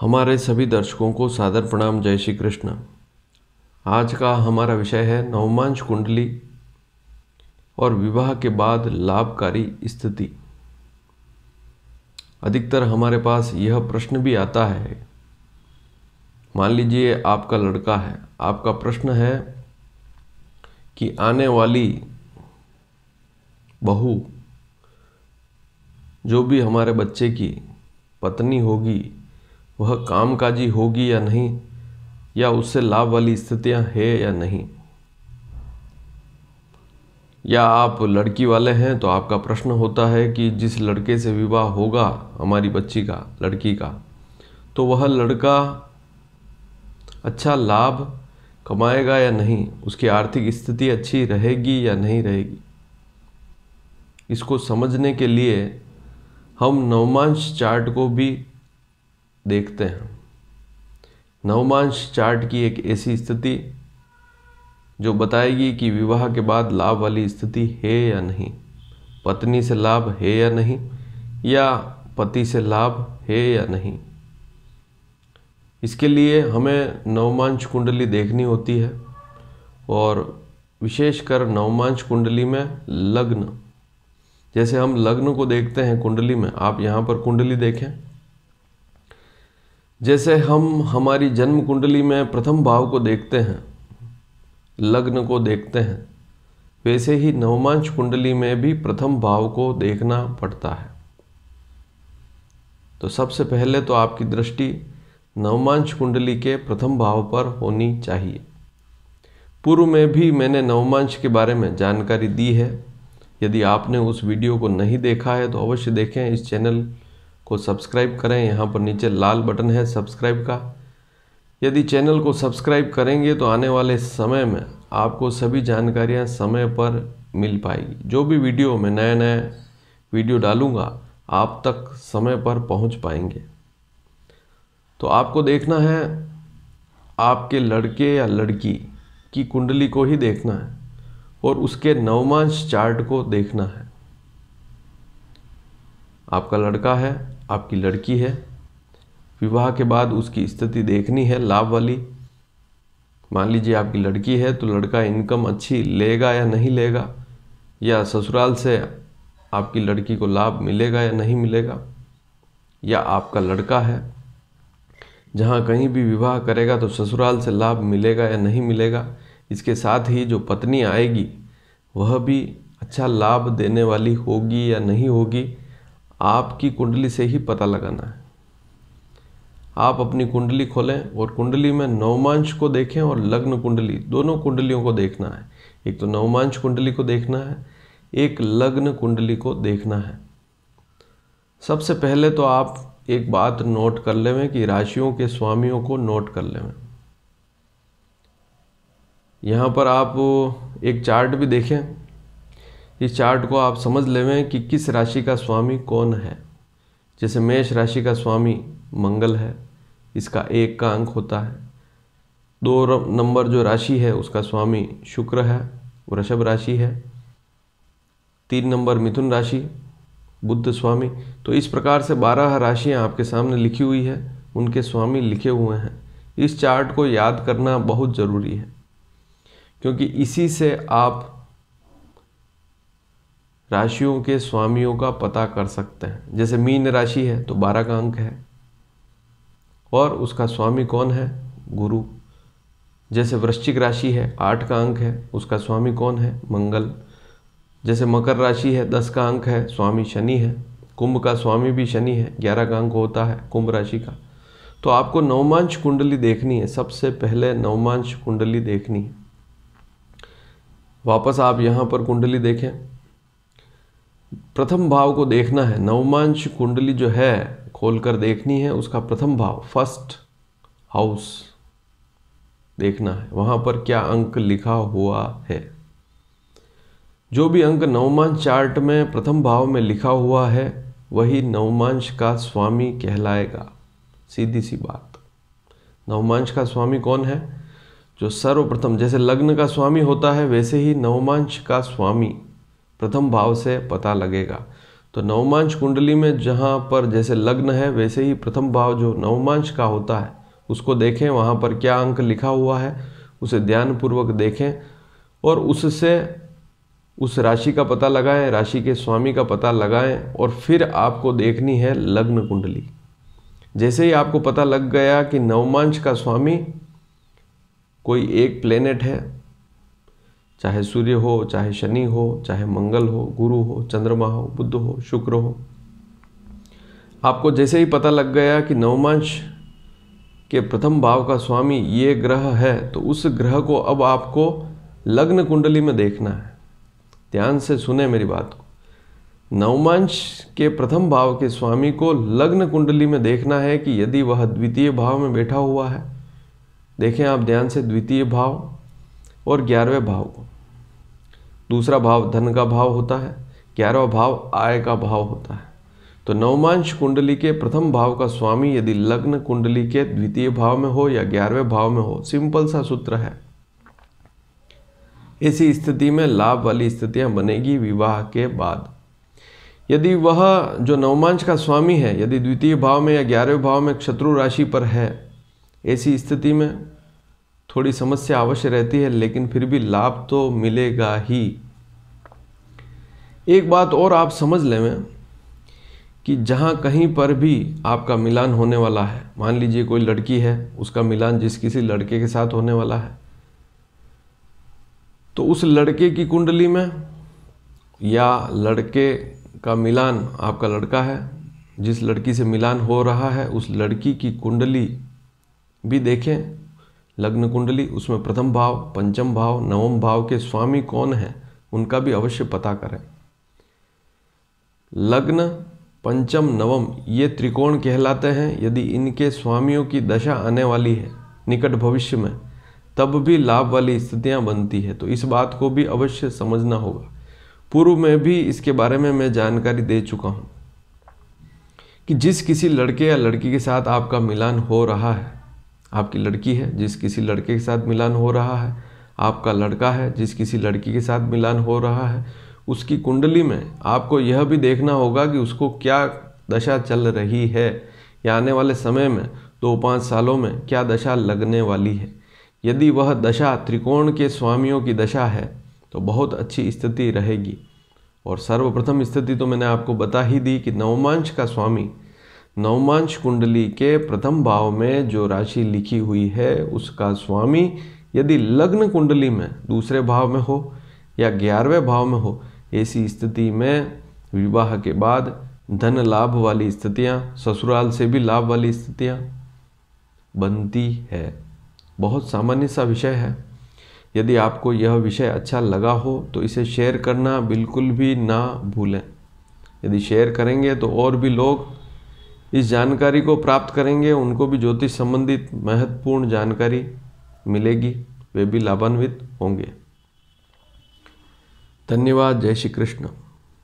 हमारे सभी दर्शकों को सादर प्रणाम जय श्री कृष्ण आज का हमारा विषय है नवमांश कुंडली और विवाह के बाद लाभकारी स्थिति अधिकतर हमारे पास यह प्रश्न भी आता है मान लीजिए आपका लड़का है आपका प्रश्न है कि आने वाली बहू जो भी हमारे बच्चे की पत्नी होगी वह कामकाजी होगी या नहीं या उससे लाभ वाली स्थितियां है या नहीं या आप लड़की वाले हैं तो आपका प्रश्न होता है कि जिस लड़के से विवाह होगा हमारी बच्ची का लड़की का तो वह लड़का अच्छा लाभ कमाएगा या नहीं उसकी आर्थिक स्थिति अच्छी रहेगी या नहीं रहेगी इसको समझने के लिए हम नवमांश चार्ट को भी देखते हैं नवमांश चार्ट की एक ऐसी स्थिति जो बताएगी कि विवाह के बाद लाभ वाली स्थिति है या नहीं पत्नी से लाभ है या नहीं या पति से लाभ है या नहीं इसके लिए हमें नवमांश कुंडली देखनी होती है और विशेषकर नवमांश कुंडली में लग्न जैसे हम लग्न को देखते हैं कुंडली में आप यहाँ पर कुंडली देखें जैसे हम हमारी जन्म कुंडली में प्रथम भाव को देखते हैं लग्न को देखते हैं वैसे ही नवमांश कुंडली में भी प्रथम भाव को देखना पड़ता है तो सबसे पहले तो आपकी दृष्टि नवमांश कुंडली के प्रथम भाव पर होनी चाहिए पूर्व में भी मैंने नवमांश के बारे में जानकारी दी है यदि आपने उस वीडियो को नहीं देखा है तो अवश्य देखें इस चैनल को सब्सक्राइब करें यहाँ पर नीचे लाल बटन है सब्सक्राइब का यदि चैनल को सब्सक्राइब करेंगे तो आने वाले समय में आपको सभी जानकारियाँ समय पर मिल पाएगी जो भी वीडियो में नए नए वीडियो डालूँगा आप तक समय पर पहुँच पाएंगे तो आपको देखना है आपके लड़के या लड़की की कुंडली को ही देखना है और उसके नवमांश चार्ट को देखना है आपका लड़का है आपकी लड़की है विवाह के बाद उसकी स्थिति देखनी है लाभ वाली मान लीजिए आपकी लड़की है तो लड़का इनकम अच्छी लेगा या नहीं लेगा या ससुराल से आपकी लड़की को लाभ मिलेगा या नहीं मिलेगा या आपका लड़का है जहाँ कहीं भी विवाह करेगा तो ससुराल से लाभ मिलेगा या नहीं मिलेगा इसके साथ ही जो पत्नी आएगी वह भी अच्छा लाभ देने वाली होगी या नहीं होगी आपकी कुंडली से ही पता लगाना है आप अपनी कुंडली खोलें और कुंडली में नवमांश को देखें और लग्न कुंडली दोनों कुंडलियों को देखना है एक तो नवमांश कुंडली को देखना है एक लग्न कुंडली को देखना है सबसे पहले तो आप एक बात नोट कर लेवें कि राशियों के स्वामियों को नोट कर लेवें यहाँ पर आप एक चार्ट भी देखें इस चार्ट को आप समझ लेवें कि किस राशि का स्वामी कौन है जैसे मेष राशि का स्वामी मंगल है इसका एक का अंक होता है दो नंबर जो राशि है उसका स्वामी शुक्र है वृषभ राशि है तीन नंबर मिथुन राशि बुद्ध स्वामी तो इस प्रकार से बारह राशियाँ आपके सामने लिखी हुई है उनके स्वामी लिखे हुए हैं इस चार्ट को याद करना बहुत ज़रूरी है क्योंकि इसी से आप राशियों के स्वामियों का पता कर सकते हैं जैसे मीन राशि है तो बारह का अंक है और उसका स्वामी कौन है गुरु जैसे वृश्चिक राशि है आठ का अंक है उसका स्वामी कौन है मंगल जैसे मकर राशि है दस का अंक है स्वामी शनि है कुंभ का स्वामी भी शनि है ग्यारह का अंक होता है कुंभ राशि का तो आपको नवमांश कुंडली देखनी है सबसे पहले नवमांश कुंडली देखनी है वापस आप यहाँ पर कुंडली देखें प्रथम भाव को देखना है नवमांश कुंडली जो है खोलकर देखनी है उसका प्रथम भाव फर्स्ट हाउस देखना है वहां पर क्या अंक लिखा हुआ है जो भी अंक नवमांश चार्ट में प्रथम भाव में लिखा हुआ है वही नवमांश का स्वामी कहलाएगा सीधी सी बात नवमांश का स्वामी कौन है जो सर्वप्रथम जैसे लग्न का स्वामी होता है वैसे ही नवमांश का स्वामी प्रथम भाव से पता लगेगा तो नवमांश कुंडली में जहाँ पर जैसे लग्न है वैसे ही प्रथम भाव जो नवमांश का होता है उसको देखें वहाँ पर क्या अंक लिखा हुआ है उसे ध्यानपूर्वक देखें और उससे उस राशि का पता लगाएं राशि के स्वामी का पता लगाएं और फिर आपको देखनी है लग्न कुंडली जैसे ही आपको पता लग गया कि नवमांश का स्वामी कोई एक प्लेनेट है चाहे सूर्य हो चाहे शनि हो चाहे मंगल हो गुरु हो चंद्रमा हो बुद्ध हो शुक्र हो आपको जैसे ही पता लग गया कि नवमांश के प्रथम भाव का स्वामी ये ग्रह है तो उस ग्रह को अब आपको लग्न कुंडली में देखना है ध्यान से सुने मेरी बात को नवमांश के प्रथम भाव के स्वामी को लग्न कुंडली में देखना है कि यदि वह द्वितीय भाव में बैठा हुआ है देखें आप ध्यान से द्वितीय भाव और ग्यारहवें भाव को दूसरा भाव धन का भाव होता है ग्यारहवा भाव आय का भाव होता है तो नवमांश कुंडली के प्रथम भाव का स्वामी यदि लग्न कुंडली के द्वितीय भाव में हो या ग्यारहवें भाव में हो सिंपल सा सूत्र है ऐसी स्थिति में लाभ वाली स्थितियां बनेगी विवाह के बाद यदि वह जो नवमांश का स्वामी है यदि द्वितीय भाव में या ग्यारहवें भाव में शत्रु राशि पर है ऐसी स्थिति में थोड़ी समस्या अवश्य रहती है लेकिन फिर भी लाभ तो मिलेगा ही एक बात और आप समझ लें कि जहाँ कहीं पर भी आपका मिलान होने वाला है मान लीजिए कोई लड़की है उसका मिलान जिस किसी लड़के के साथ होने वाला है तो उस लड़के की कुंडली में या लड़के का मिलान आपका लड़का है जिस लड़की से मिलान हो रहा है उस लड़की की कुंडली भी देखें लग्न कुंडली उसमें प्रथम भाव पंचम भाव नवम भाव के स्वामी कौन है उनका भी अवश्य पता करें लग्न पंचम नवम ये त्रिकोण कहलाते हैं यदि इनके स्वामियों की दशा आने वाली है निकट भविष्य में तब भी लाभ वाली स्थितियां बनती है तो इस बात को भी अवश्य समझना होगा पूर्व में भी इसके बारे में मैं जानकारी दे चुका हूं कि जिस किसी लड़के या लड़की के साथ आपका मिलान हो रहा है आपकी लड़की है जिस किसी लड़के के साथ मिलान हो रहा है आपका लड़का है जिस किसी लड़की के साथ मिलान हो रहा है उसकी कुंडली में आपको यह भी देखना होगा कि उसको क्या दशा चल रही है या आने वाले समय में दो पाँच सालों में क्या दशा लगने वाली है यदि वह दशा त्रिकोण के स्वामियों की दशा है तो बहुत अच्छी स्थिति रहेगी और सर्वप्रथम स्थिति तो मैंने आपको बता ही दी कि नवमांश का स्वामी नवमांश कुंडली के प्रथम भाव में जो राशि लिखी हुई है उसका स्वामी यदि लग्न कुंडली में दूसरे भाव में हो या ग्यारहवें भाव में हो ऐसी स्थिति में विवाह के बाद धन लाभ वाली स्थितियाँ ससुराल से भी लाभ वाली स्थितियाँ बनती है बहुत सामान्य सा विषय है यदि आपको यह विषय अच्छा लगा हो तो इसे शेयर करना बिल्कुल भी ना भूलें यदि शेयर करेंगे तो और भी लोग इस जानकारी को प्राप्त करेंगे उनको भी ज्योतिष संबंधित महत्वपूर्ण जानकारी मिलेगी वे भी लाभान्वित होंगे धन्यवाद जय श्री कृष्ण